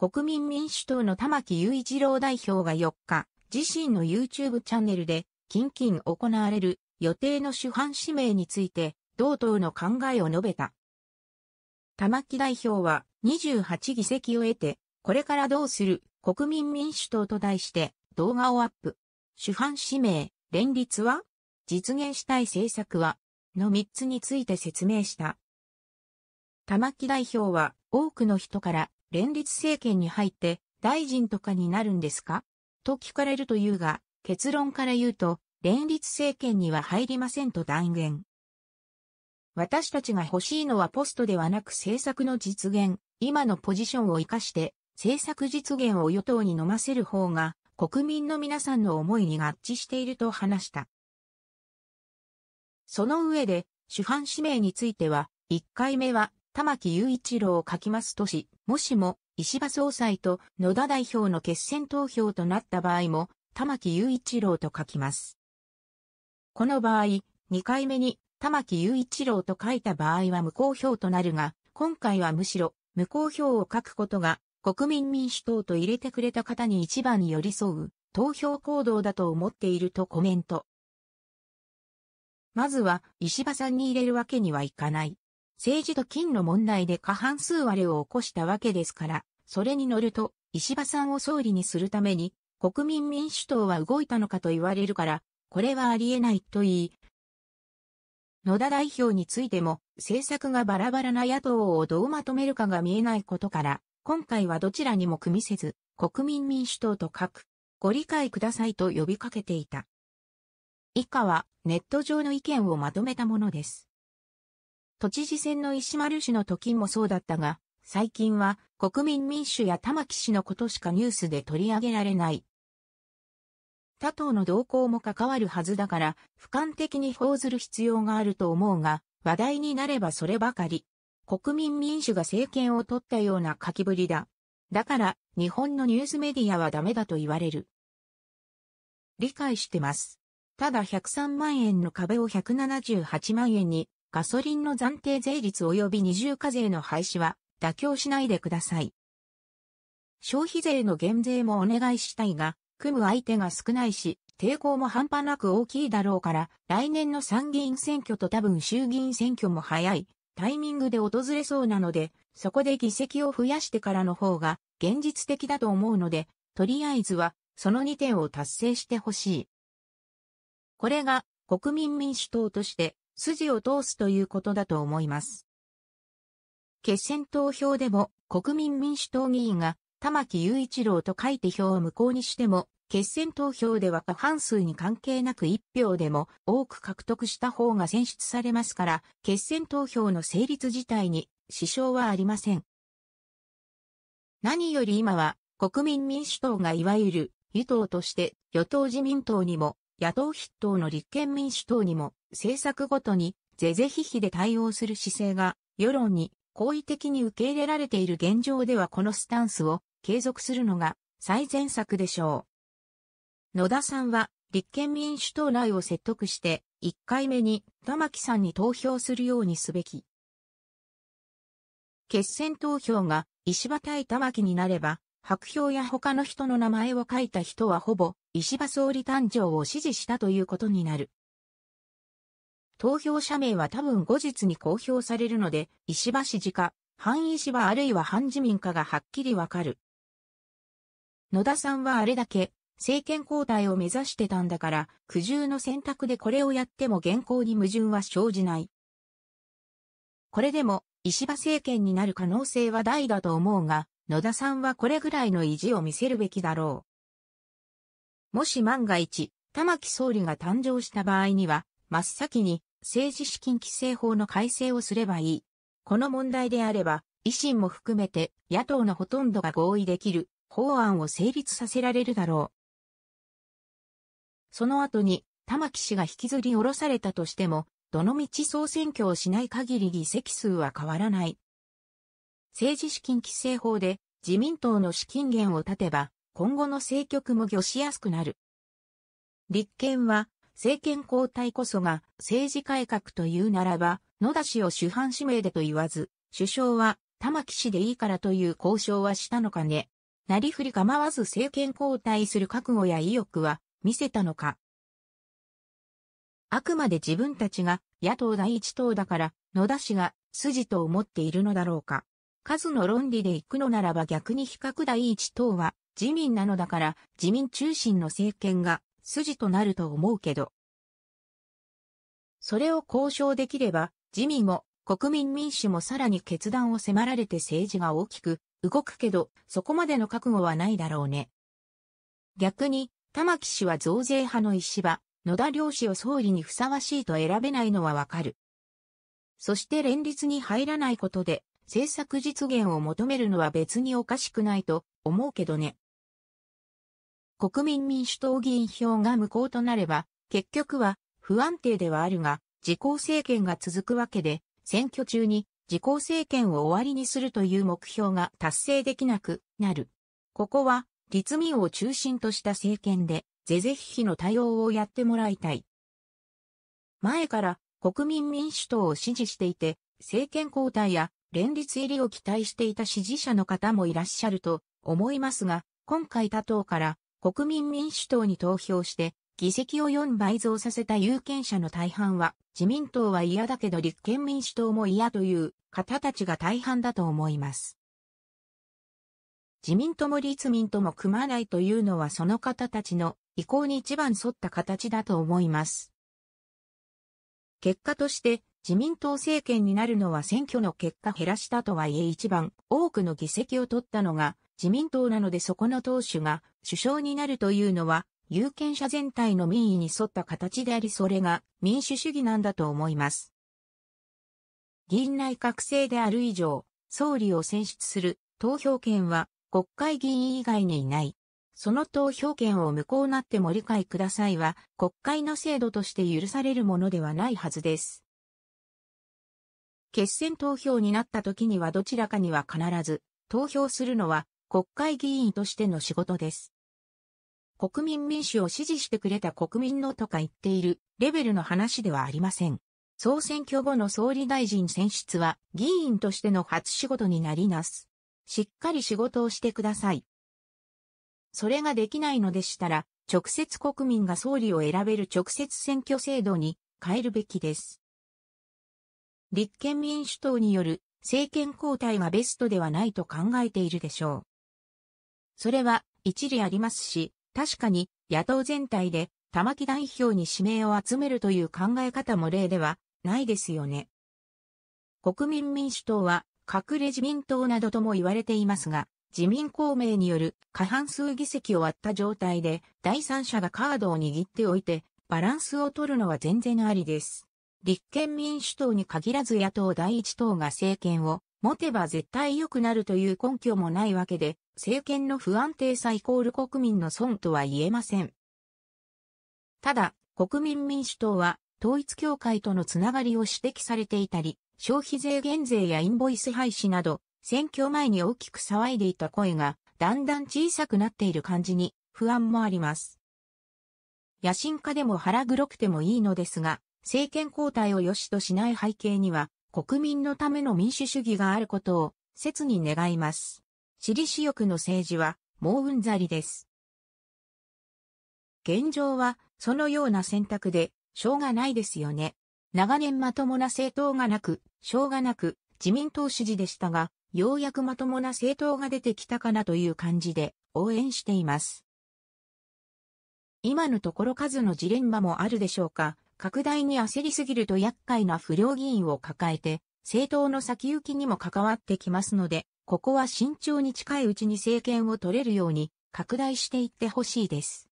国民民主党の玉木雄一郎代表が4日、自身の YouTube チャンネルで、近々行われる予定の主犯指名について、同党の考えを述べた。玉木代表は28議席を得て、これからどうする国民民主党と題して動画をアップ。主犯指名、連立は実現したい政策はの3つについて説明した。玉木代表は多くの人から連立政権に入って大臣とかになるんですかと聞かれるというが、結論から言うと、連立政権には入りませんと断言。私たちが欲しいのはポストではなく政策の実現、今のポジションを生かして政策実現を与党に飲ませる方が国民の皆さんの思いに合致していると話した。その上で主犯指名については、1回目は玉木雄一郎書きますとし、もしも、石破総裁と野田代表の決選投票となった場合も、玉木雄一郎と書きます。この場合、2回目に玉木雄一郎と書いた場合は無効票となるが、今回はむしろ無効票を書くことが国民民主党と入れてくれた方に一番に寄り添う投票行動だと思っているとコメント。まずは石破さんに入れるわけにはいかない。政治と金の問題で過半数割れを起こしたわけですから、それに乗ると、石破さんを総理にするために、国民民主党は動いたのかと言われるから、これはありえないと言い、野田代表についても、政策がバラバラな野党をどうまとめるかが見えないことから、今回はどちらにも組みせず、国民民主党と書く、ご理解くださいと呼びかけていた。以下は、ネット上の意見をまとめたものです。都知事選の石丸氏の時もそうだったが、最近は国民民主や玉木氏のことしかニュースで取り上げられない。他党の動向も関わるはずだから、俯瞰的に報ずる必要があると思うが、話題になればそればかり。国民民主が政権を取ったような書きぶりだ。だから、日本のニュースメディアはダメだと言われる。理解してます。ただ103万円の壁を178万円にガソリンの暫定税率及び二重課税の廃止は妥協しないでください。消費税の減税もお願いしたいが、組む相手が少ないし、抵抗も半端なく大きいだろうから、来年の参議院選挙と多分衆議院選挙も早い、タイミングで訪れそうなので、そこで議席を増やしてからの方が現実的だと思うので、とりあえずはその2点を達成してほしい。これが国民民主党として筋を通すということだと思います。決選投票でも国民民主党議員が玉木雄一郎と書いて票を無効にしても、決選投票では過半数に関係なく1票でも多く獲得した方が選出されますから、決選投票の成立自体に支障はありません。何より今は国民民主党がいわゆる与党として与党自民党にも野党筆頭の立憲民主党にも政策ごとに是々非々で対応する姿勢が世論に好意的に受け入れられている現状ではこのスタンスを継続するのが最善策でしょう。野田さんは立憲民主党内を説得して1回目に玉木さんに投票するようにすべき。決選投票が石破対玉木になれば白票や他の人の名前を書いた人はほぼ石破総理誕生を支持したということになる。投票者名は多分後日に公表されるので、石破支持か、反石破あるいは反自民かがはっきりわかる。野田さんはあれだけ、政権交代を目指してたんだから、苦渋の選択でこれをやっても現行に矛盾は生じない。これでも、石破政権になる可能性は大だと思うが、野田さんはこれぐらいの意地を見せるべきだろう。もし万が一、玉木総理が誕生した場合には、真っ先に政治資金規正法の改正をすればいい。この問題であれば、維新も含めて野党のほとんどが合意できる法案を成立させられるだろう。その後に、玉木氏が引きずり下ろされたとしても、どのみち総選挙をしない限り議席数は変わらない。政治資金規正法で自民党の資金源を立てば、今後の政局も御しやすくなる。立憲は政権交代こそが政治改革というならば、野田氏を主犯指名でと言わず、首相は玉木氏でいいからという交渉はしたのかね。なりふり構わず政権交代する覚悟や意欲は見せたのか。あくまで自分たちが野党第一党だから野田氏が筋と思っているのだろうか。数の論理で行くのならば逆に比較第一党は自民なのだから自民中心の政権が筋となると思うけど。それを交渉できれば、自民も国民民主もさらに決断を迫られて政治が大きく動くけど、そこまでの覚悟はないだろうね。逆に、玉木氏は増税派の石破、野田良氏を総理にふさわしいと選べないのはわかる。そして連立に入らないことで、政策実現を求めるのは別におかしくないと思うけどね。国民民主党議員票が無効となれば、結局は不安定ではあるが、自公政権が続くわけで、選挙中に自公政権を終わりにするという目標が達成できなくなる。ここは、立民を中心とした政権で、是々非々の対応をやってもらいたい。前から国民民主党を支持していて、政権交代や連立入りを期待していた支持者の方もいらっしゃると思いますが、今回他党から国民民主党に投票して、議席を4倍増させた有権者の大半は、自民党は嫌だけど立憲民主党も嫌という方たちが大半だと思います。自民党も立民とも組まないというのはその方たちの意向に一番沿った形だと思います。結果として、自民党政権になるのは選挙の結果減らしたとはいえ一番多くの議席を取ったのが自民党なのでそこの党首が首相になるというのは、有権者全体の民意に沿った形であり、それが民主主義なんだと思います。議員内閣制である以上、総理を選出する投票権は国会議員以外にいない。その投票権を無効なっても理解くださいは、国会の制度として許されるものではないはずです。決選投票になった時にはどちらかには必ず、投票するのは国会議員としての仕事です。国民民主を支持してくれた国民のとか言っているレベルの話ではありません。総選挙後の総理大臣選出は議員としての初仕事になります。しっかり仕事をしてください。それができないのでしたら、直接国民が総理を選べる直接選挙制度に変えるべきです。立憲民主党による政権交代がベストではないと考えているでしょう。それは一理ありますし、確かに野党全体で玉木代表に指名を集めるという考え方も例ではないですよね。国民民主党は隠れ自民党などとも言われていますが、自民公明による過半数議席を割った状態で第三者がカードを握っておいてバランスを取るのは全然ありです。立憲民主党に限らず野党第一党が政権を持てば絶対良くなるという根拠もないわけで、政権の不安定さイコール国民の損とは言えません。ただ、国民民主党は統一協会とのつながりを指摘されていたり、消費税減税やインボイス廃止など、選挙前に大きく騒いでいた声が、だんだん小さくなっている感じに不安もあります。野心家でも腹黒くてもいいのですが、政権交代を良しとしない背景には、国民のための民主主義があることを、切に願います。私利私欲の政治は、もううんざりです。現状は、そのような選択で、しょうがないですよね。長年まともな政党がなく、しょうがなく、自民党支持でしたが、ようやくまともな政党が出てきたかなという感じで、応援しています。今のところ数のジレンマもあるでしょうか。拡大に焦りすぎると厄介な不良議員を抱えて、政党の先行きにも関わってきますので、ここは慎重に近いうちに政権を取れるように拡大していってほしいです。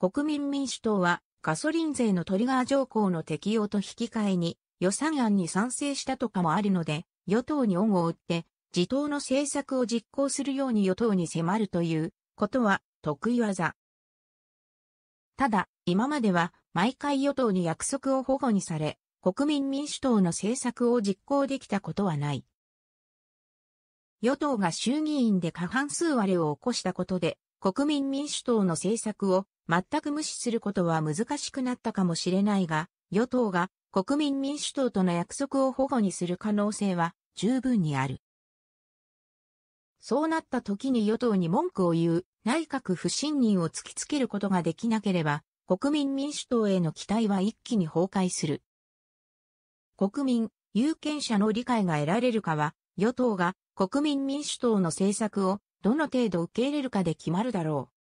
国民民主党はガソリン税のトリガー条項の適用と引き換えに予算案に賛成したとかもあるので、与党に恩を売って、自党の政策を実行するように与党に迫るということは得意技。ただ、今までは毎回与党に約束を保護にされ、国民民主党の政策を実行できたことはない。与党が衆議院で過半数割れを起こしたことで、国民民主党の政策を全く無視することは難しくなったかもしれないが、与党が国民民主党との約束を保護にする可能性は十分にある。そうなった時に与党に文句を言う内閣不信任を突きつけることができなければ国民民主党への期待は一気に崩壊する。国民、有権者の理解が得られるかは、与党が国民民主党の政策をどの程度受け入れるかで決まるだろう。